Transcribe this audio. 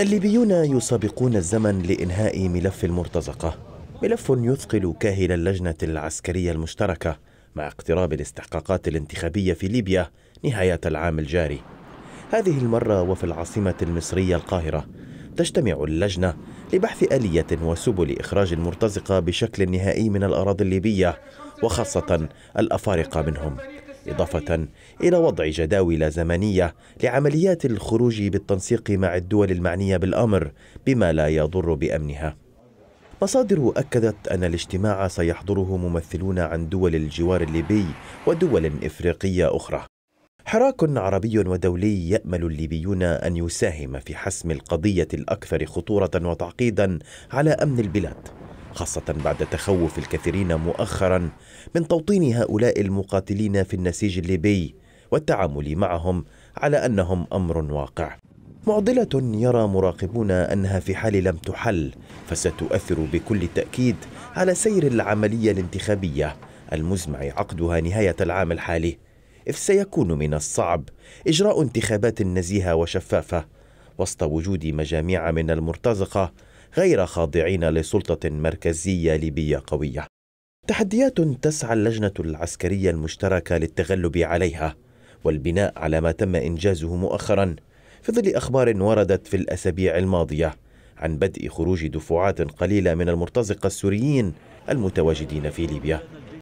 الليبيون يسابقون الزمن لإنهاء ملف المرتزقة ملف يثقل كاهل اللجنة العسكرية المشتركة مع اقتراب الاستحقاقات الانتخابية في ليبيا نهاية العام الجاري هذه المرة وفي العاصمة المصرية القاهرة تجتمع اللجنة لبحث آلية وسبل إخراج المرتزقة بشكل نهائي من الأراضي الليبية وخاصة الأفارقة منهم إضافة إلى وضع جداول زمنية لعمليات الخروج بالتنسيق مع الدول المعنية بالأمر بما لا يضر بأمنها مصادر أكدت أن الاجتماع سيحضره ممثلون عن دول الجوار الليبي ودول إفريقية أخرى حراك عربي ودولي يامل الليبيون ان يساهم في حسم القضيه الاكثر خطوره وتعقيدا على امن البلاد خاصة بعد تخوف الكثيرين مؤخرا من توطين هؤلاء المقاتلين في النسيج الليبي والتعامل معهم على أنهم أمر واقع معضلة يرى مراقبون أنها في حال لم تحل فستؤثر بكل تأكيد على سير العملية الانتخابية المزمع عقدها نهاية العام الحالي إذ سيكون من الصعب إجراء انتخابات نزيهة وشفافة وسط وجود مجاميع من المرتزقة غير خاضعين لسلطة مركزية ليبية قوية. تحديات تسعى اللجنة العسكرية المشتركة للتغلب عليها والبناء على ما تم إنجازه مؤخرا في ظل أخبار وردت في الأسابيع الماضية عن بدء خروج دفعات قليلة من المرتزقة السوريين المتواجدين في ليبيا